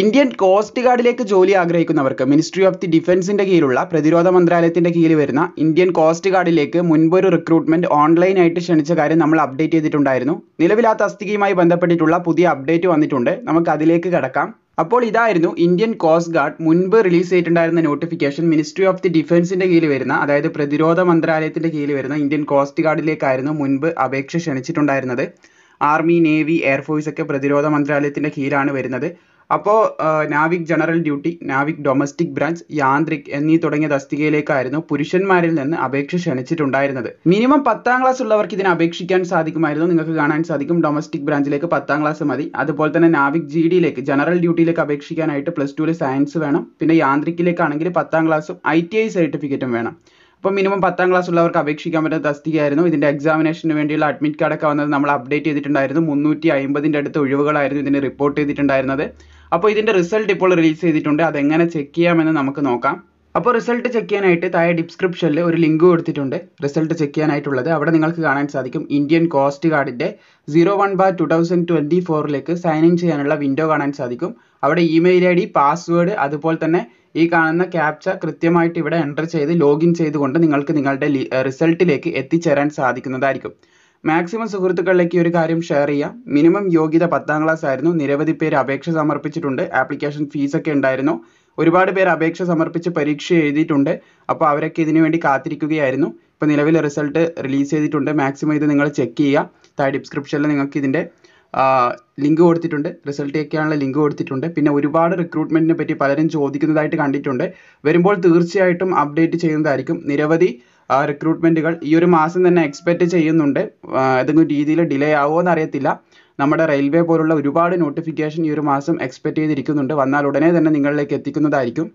Indian coast ഗാർഡിലേക്ക് ജോലി ആഗ്രഹിക്കുന്നവർക്ക് ministry of the ഡിഫൻസിന്റെ കീഴിലുള്ള പ്രതിരോധ മന്ത്രാലയത്തിന്റെ കീഴിൽ വരുന്ന ഇന്ത്യൻ കോസ്റ്റ് ഗാർഡിലേക്ക് മുൻപൊരു റിക്രൂട്ട്മെന്റ് ഓൺലൈനായിട്ട് ക്ഷണിച്ച കാര്യം നമ്മൾ അപ്ഡേറ്റ് ചെയ്തിട്ടുണ്ടായിരുന്നു നിലവിലാത്ത ആ തസ്തികയുമായി ബന്ധപ്പെട്ടിട്ടുള്ള പുതിയ അപ്ഡേറ്റ് വന്നിട്ടുണ്ട് നമുക്ക് അതിലേക്ക് കടക്കാം അപ്പോൾ ഇതായിരുന്നു ഇന്ത്യൻ കോസ്റ്റ് ഗാർഡ് മുൻപ് റിലീസ് ചെയ്തിട്ടുണ്ടായിരുന്ന നോട്ടിഫിക്കേഷൻ മിനിസ്ട്രി ഓഫ് ദി ഡിഫൻസിന്റെ കീഴിൽ വരുന്ന അതായത് പ്രതിരോധ മന്ത്രാലയത്തിന്റെ കീഴിൽ വരുന്ന ഇന്ത്യൻ കോസ്റ്റ് ഗാർഡിലേക്കായിരുന്നു മുൻപ് അപേക്ഷ ക്ഷണിച്ചിട്ടുണ്ടായിരുന്നത് ആർമി നേവി എയർഫോഴ്സ് ഒക്കെ പ്രതിരോധ മന്ത്രാലയത്തിന്റെ കീഴിലാണ് വരുന്നത് അപ്പോൾ Navik general duty Navik domestic branch Yantrik എന്നീ തുടങ്ങിയ തസ്തികയിലേക്കായിരുന്നു പുരുഷന്മാരിൽ നിന്ന് അപേക്ഷ ക്ഷണിച്ചിട്ടുണ്ടായിരുന്നത് മിനിമം പത്താം ക്ലാസ് ഉള്ളവർക്ക് ഇതിന് അപേക്ഷിക്കാൻ സാധിക്കുമായിരുന്നു നിങ്ങൾക്ക് കാണാൻ സാധിക്കും ഡൊമസ്റ്റിക് ബ്രാഞ്ചിലേക്ക് പത്താം ക്ലാസ് മതി അതുപോലെ തന്നെ നാവിക് ജി ഡിയിലേക്ക് ജനറൽ ഡ്യൂട്ടിയിലേക്ക് അപേക്ഷിക്കാനായിട്ട് പ്ലസ് ടുവിൽ സയൻസ് വേണം പിന്നെ യാന്ത്രിക്കിലേക്കാണെങ്കിൽ പത്താം ക്ലാസ്സും ഐ ടി ഐ സർട്ടിഫിക്കറ്റും വേണം അപ്പോൾ മിനിമം പത്താം ക്ലാസ് ഉള്ളവർക്ക് അപേക്ഷിക്കാൻ പറ്റുന്ന തസ്തികയായിരുന്നു ഇതിൻ്റെ എക്സാമിനേഷന് വേണ്ടിയുള്ള അഡ്മിറ്റ് കാർഡൊക്കെ വന്നത് നമ്മൾ അപ്ഡേറ്റ് ചെയ്തിട്ടുണ്ടായിരുന്നു മുന്നൂറ്റി അമ്പതിൻ്റെ അടുത്ത് ഒഴിവുകളായിരുന്നു ഇതിന് റിപ്പോർട്ട് ചെയ്തിട്ടുണ്ടായിരുന്നത് അപ്പോൾ ഇതിൻ്റെ റിസൾട്ട് ഇപ്പോൾ റിലീസ് ചെയ്തിട്ടുണ്ട് അതെങ്ങനെ ചെക്ക് ചെയ്യാമെന്ന് നമുക്ക് നോക്കാം അപ്പോൾ റിസൾട്ട് ചെക്ക് ചെയ്യാനായിട്ട് താഴെ ഡിസ്ക്രിപ്ഷനിൽ ഒരു ലിങ്ക് കൊടുത്തിട്ടുണ്ട് റിസൾട്ട് ചെക്ക് ചെയ്യാനായിട്ടുള്ളത് അവിടെ നിങ്ങൾക്ക് കാണാൻ സാധിക്കും ഇന്ത്യൻ കോസ്റ്റ് ഗാർഡിൻ്റെ zero one bar two thousand twenty ഫോറിലേക്ക് സൈൻ ഇൻ ചെയ്യാനുള്ള വിൻഡോ കാണാൻ സാധിക്കും അവിടെ ഇമെയിൽ ഐ ഡി പാസ്വേഡ് അതുപോലെ തന്നെ ഈ കാണുന്ന ക്യാപ്ച കൃത്യമായിട്ട് ഇവിടെ എൻ്റർ ചെയ്ത് ലോഗിൻ ചെയ്തുകൊണ്ട് നിങ്ങൾക്ക് നിങ്ങളുടെ റിസൾട്ടിലേക്ക് എത്തിച്ചേരാൻ സാധിക്കുന്നതായിരിക്കും മാക്സിമം സുഹൃത്തുക്കളിലേക്ക് ഒരു കാര്യം ഷെയർ ചെയ്യാം മിനിമം യോഗ്യത പത്താം ക്ലാസ് ആയിരുന്നു നിരവധി പേര് അപേക്ഷ സമർപ്പിച്ചിട്ടുണ്ട് ആപ്ലിക്കേഷൻ ഫീസ് ഒക്കെ ഉണ്ടായിരുന്നു ഒരുപാട് പേർ അപേക്ഷ സമർപ്പിച്ച് പരീക്ഷ എഴുതിയിട്ടുണ്ട് അപ്പോൾ അവരൊക്കെ ഇതിനു വേണ്ടി കാത്തിരിക്കുകയായിരുന്നു ഇപ്പോൾ നിലവിൽ റിസൾട്ട് റിലീസ് ചെയ്തിട്ടുണ്ട് മാക്സിമം ഇത് നിങ്ങൾ ചെക്ക് ചെയ്യുക താഴെ ഡിസ്ക്രിപ്ഷനിൽ നിങ്ങൾക്ക് ഇതിൻ്റെ ലിങ്ക് കൊടുത്തിട്ടുണ്ട് റിസൾട്ട് ചെയ്യാനുള്ള ലിങ്ക് കൊടുത്തിട്ടുണ്ട് പിന്നെ ഒരുപാട് റിക്രൂട്ട്മെൻറ്റിനെ പറ്റി പലരും ചോദിക്കുന്നതായിട്ട് കണ്ടിട്ടുണ്ട് വരുമ്പോൾ തീർച്ചയായിട്ടും അപ്ഡേറ്റ് ചെയ്യുന്നതായിരിക്കും നിരവധി റിക്രൂട്ട്മെൻറ്റുകൾ ഈ ഒരു മാസം തന്നെ എക്സ്പെക്റ്റ് ചെയ്യുന്നുണ്ട് ഏതെങ്കിലും രീതിയിൽ ഡിലേ ആവുമോ എന്നറിയത്തില്ല നമ്മുടെ റെയിൽവേ പോലുള്ള ഒരുപാട് നോട്ടിഫിക്കേഷൻ ഈ ഒരു മാസം എക്സ്പെക്റ്റ് ചെയ്തിരിക്കുന്നുണ്ട് വന്നാൽ ഉടനെ തന്നെ നിങ്ങളിലേക്ക് എത്തിക്കുന്നതായിരിക്കും